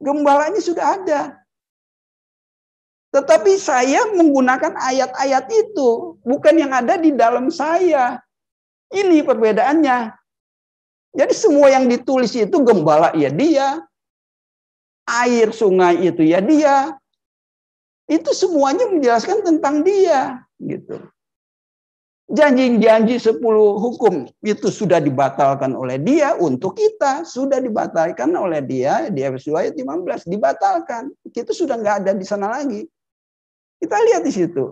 Gembalanya sudah ada. Tetapi saya menggunakan ayat-ayat itu, bukan yang ada di dalam saya. Ini perbedaannya. Jadi semua yang ditulis itu gembala ya dia, air sungai itu ya dia. Itu semuanya menjelaskan tentang dia gitu. Janji-janji 10 hukum itu sudah dibatalkan oleh dia untuk kita. Sudah dibatalkan oleh dia di FSU ayat 15. Dibatalkan. Kita sudah nggak ada di sana lagi. Kita lihat di situ.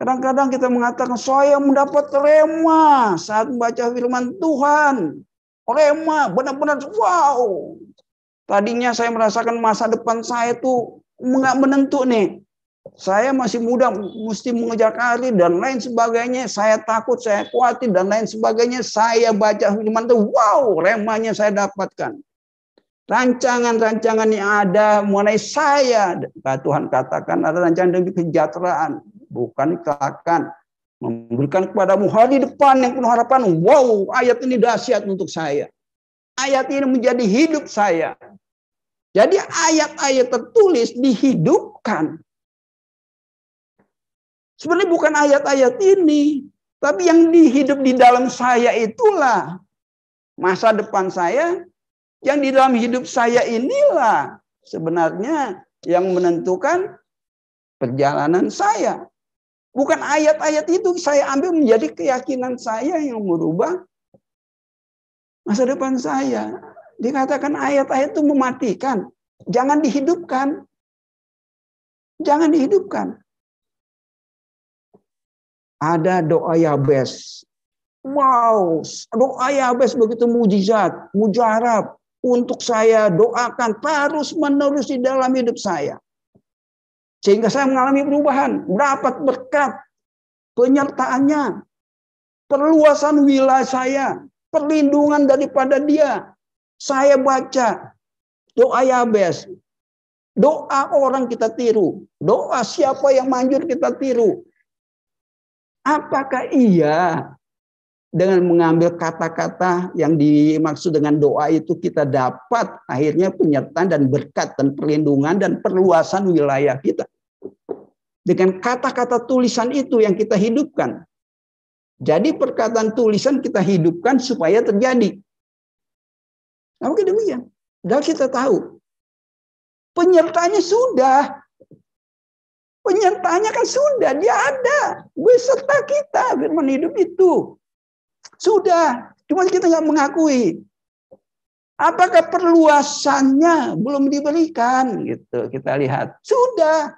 Kadang-kadang kita mengatakan, saya mendapat rema saat membaca firman Tuhan. Rema, benar-benar wow. Tadinya saya merasakan masa depan saya itu nggak menentu nih. Saya masih muda, mesti mengejar karir dan lain sebagainya. Saya takut, saya khawatir dan lain sebagainya. Saya baca firman itu, wow, remanya saya dapatkan. Rancangan-rancangan yang ada mulai saya, nah, Tuhan katakan ada rancangan demi kesejahteraan, bukan kelakan. Memberikan kepadamu hari depan yang penuh harapan. Wow, ayat ini dahsyat untuk saya. Ayat ini menjadi hidup saya. Jadi ayat-ayat tertulis dihidupkan. Sebenarnya bukan ayat-ayat ini, tapi yang dihidup di dalam saya itulah masa depan saya, yang di dalam hidup saya inilah sebenarnya yang menentukan perjalanan saya. Bukan ayat-ayat itu saya ambil menjadi keyakinan saya yang merubah masa depan saya. Dikatakan ayat-ayat itu mematikan. Jangan dihidupkan. Jangan dihidupkan. Ada doa Yabes. Wow, doa Yabes begitu mujizat, mujarab. Untuk saya doakan terus menerus di dalam hidup saya. Sehingga saya mengalami perubahan, dapat berkat penyertaannya, perluasan wilayah saya, perlindungan daripada dia. Saya baca doa Yabes, Doa orang kita tiru. Doa siapa yang manjur kita tiru. Apakah iya dengan mengambil kata-kata yang dimaksud dengan doa itu kita dapat akhirnya penyertaan dan berkat dan perlindungan dan perluasan wilayah kita. Dengan kata-kata tulisan itu yang kita hidupkan. Jadi perkataan tulisan kita hidupkan supaya terjadi. Nah, mungkin demikian. Dan kita tahu penyertanya sudah Penyertanya kan sudah, dia ada. Beserta kita firman hidup itu. Sudah, cuma kita nggak mengakui. Apakah perluasannya belum diberikan? Gitu kita lihat. Sudah.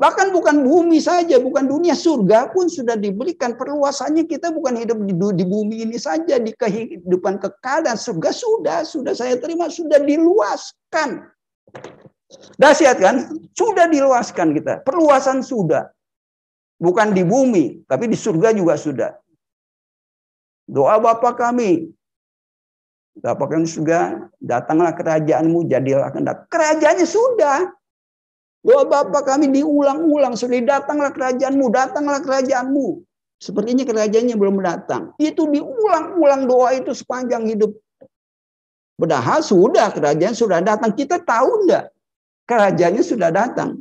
Bahkan bukan bumi saja, bukan dunia surga pun sudah diberikan perluasannya kita bukan hidup di, di bumi ini saja di kehidupan kekal dan surga sudah sudah saya terima sudah diluaskan. Dahsyat kan? Sudah diluaskan kita. Perluasan sudah. Bukan di bumi, tapi di surga juga sudah. Doa Bapa kami. Bapak kami surga, datanglah kerajaanmu, jadilah kehendak. Kerajaannya sudah. Doa Bapak kami diulang-ulang. Sudah datanglah kerajaanmu, datanglah kerajaanmu. Sepertinya kerajaannya belum datang. Itu diulang-ulang doa itu sepanjang hidup. Padahal sudah kerajaan sudah datang. Kita tahu enggak? Kerajaannya sudah datang.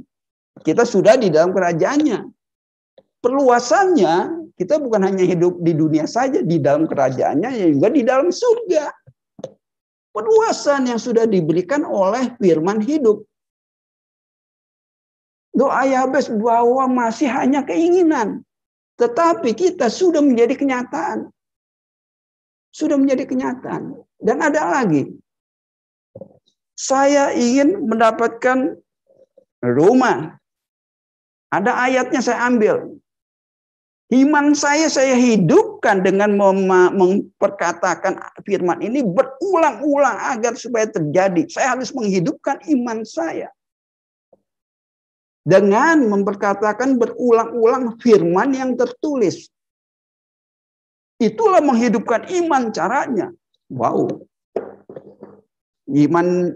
Kita sudah di dalam kerajaannya. Perluasannya, kita bukan hanya hidup di dunia saja, di dalam kerajaannya, ya juga di dalam surga. Perluasan yang sudah diberikan oleh firman hidup. Doa Yabes bahwa masih hanya keinginan. Tetapi kita sudah menjadi kenyataan. Sudah menjadi kenyataan. Dan ada lagi, saya ingin mendapatkan rumah. Ada ayatnya saya ambil. Iman saya saya hidupkan dengan memperkatakan firman ini berulang-ulang agar supaya terjadi. Saya harus menghidupkan iman saya. Dengan memperkatakan berulang-ulang firman yang tertulis. Itulah menghidupkan iman caranya. Wow. Iman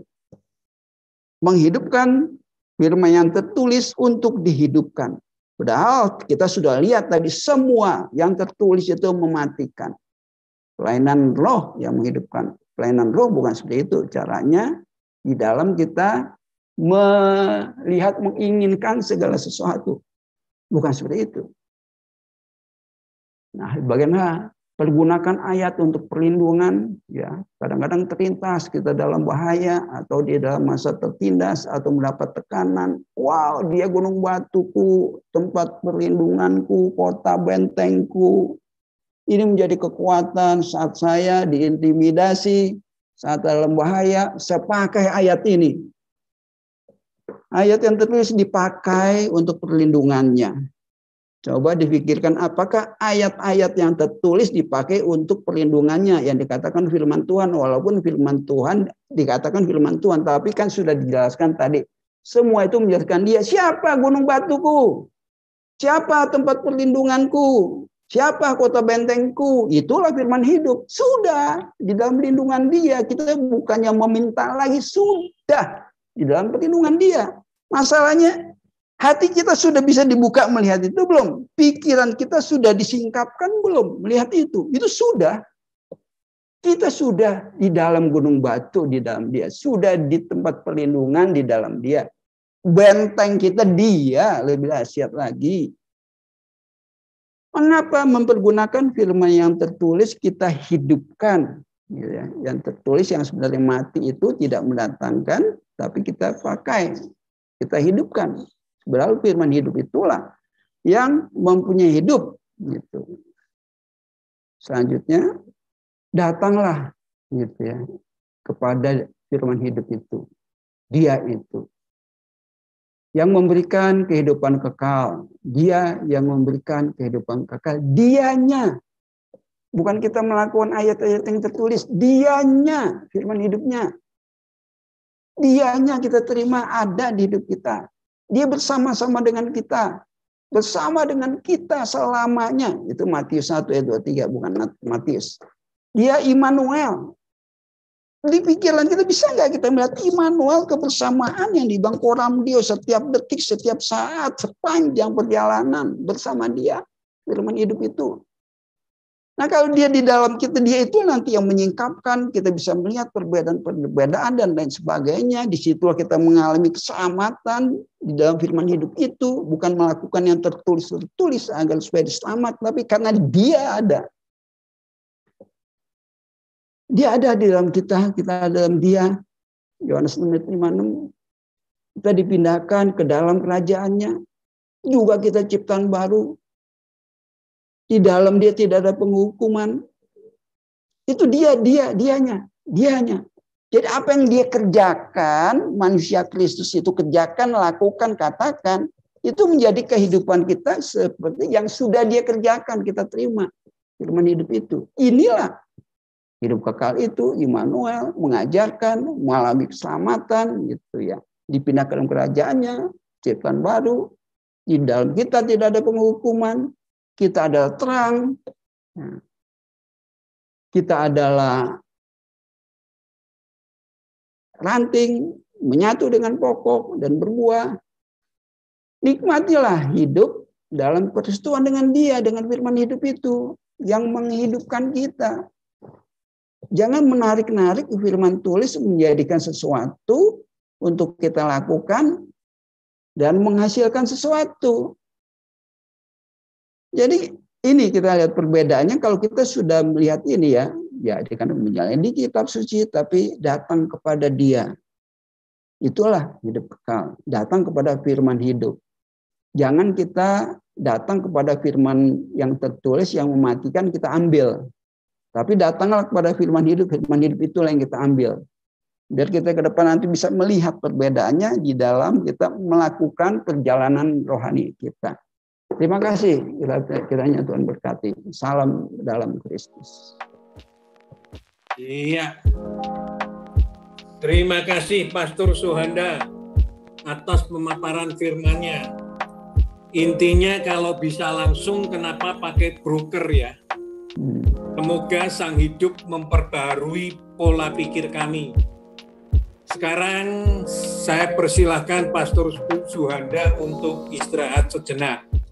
menghidupkan firman yang tertulis untuk dihidupkan. Padahal kita sudah lihat tadi semua yang tertulis itu mematikan. Pelayanan roh yang menghidupkan. Pelayanan roh bukan seperti itu. Caranya di dalam kita melihat, menginginkan segala sesuatu. Bukan seperti itu. Nah, bagaimana Pergunakan ayat untuk perlindungan, ya. Kadang-kadang terlintas kita dalam bahaya atau di dalam masa tertindas atau mendapat tekanan. Wow, dia gunung batuku, tempat perlindunganku, kota bentengku. Ini menjadi kekuatan saat saya diintimidasi, saat dalam bahaya, saya pakai ayat ini. Ayat yang tertulis dipakai untuk perlindungannya. Coba dipikirkan apakah ayat-ayat yang tertulis dipakai untuk perlindungannya yang dikatakan firman Tuhan walaupun firman Tuhan dikatakan firman Tuhan tapi kan sudah dijelaskan tadi semua itu menjelaskan dia siapa gunung batuku siapa tempat perlindunganku siapa kota bentengku itulah firman hidup sudah di dalam perlindungan dia kita bukannya meminta lagi sudah di dalam perlindungan dia masalahnya Hati kita sudah bisa dibuka melihat itu belum? Pikiran kita sudah disingkapkan belum melihat itu? Itu sudah. Kita sudah di dalam gunung batu, di dalam dia. Sudah di tempat perlindungan, di dalam dia. Benteng kita dia, lebih dahsyat lagi. Mengapa mempergunakan firman yang tertulis kita hidupkan? Gitu ya. Yang tertulis yang sebenarnya mati itu tidak mendatangkan, tapi kita pakai, kita hidupkan. Berlalu firman hidup itulah yang mempunyai hidup. Gitu. Selanjutnya datanglah gitu ya kepada firman hidup itu. Dia itu yang memberikan kehidupan kekal. Dia yang memberikan kehidupan kekal. Dianya. Bukan kita melakukan ayat-ayat yang tertulis. Dianya, firman hidupnya. Dianya kita terima ada di hidup kita. Dia bersama-sama dengan kita. Bersama dengan kita selamanya. Itu Matius 1 ayat 23, bukan Matius. Dia Immanuel. Di pikiran kita bisa nggak kita melihat Immanuel kebersamaan yang di Bangkoram dia setiap detik, setiap saat, sepanjang perjalanan bersama dia. Firman hidup itu Nah kalau dia di dalam kita, dia itu nanti yang menyingkapkan, kita bisa melihat perbedaan-perbedaan dan lain sebagainya. Di situ kita mengalami keselamatan di dalam firman hidup itu. Bukan melakukan yang tertulis-tertulis agar supaya diselamat, tapi karena dia ada. Dia ada di dalam kita, kita ada dalam dia. Yohanes 56, kita dipindahkan ke dalam kerajaannya. Juga kita ciptaan baru, di dalam dia tidak ada penghukuman. Itu dia, dia, dianya, dianya. Jadi apa yang dia kerjakan, manusia Kristus itu kerjakan, lakukan, katakan, itu menjadi kehidupan kita seperti yang sudah dia kerjakan, kita terima firman hidup itu. Inilah hidup kekal itu Immanuel mengajarkan mengalami keselamatan gitu ya dipindah ke dalam kerajaannya ciptaan baru di dalam kita tidak ada penghukuman kita adalah terang, nah, kita adalah ranting, menyatu dengan pokok dan berbuah. Nikmatilah hidup dalam persetuan dengan dia, dengan firman hidup itu yang menghidupkan kita. Jangan menarik-narik firman tulis menjadikan sesuatu untuk kita lakukan dan menghasilkan sesuatu. Jadi ini kita lihat perbedaannya kalau kita sudah melihat ini ya, ya kan menjalani kitab suci tapi datang kepada dia. Itulah hidup kekal, datang kepada firman hidup. Jangan kita datang kepada firman yang tertulis yang mematikan kita ambil. Tapi datanglah kepada firman hidup, firman hidup itulah yang kita ambil. Biar kita ke depan nanti bisa melihat perbedaannya di dalam kita melakukan perjalanan rohani kita. Terima kasih, kiranya Tuhan berkati. Salam dalam Kristus. Iya. Terima kasih Pastor Suhanda atas pemaparan firmannya. Intinya kalau bisa langsung kenapa pakai broker ya. Hmm. Semoga sang hidup memperbarui pola pikir kami. Sekarang saya persilahkan Pastor Suhanda untuk istirahat sejenak.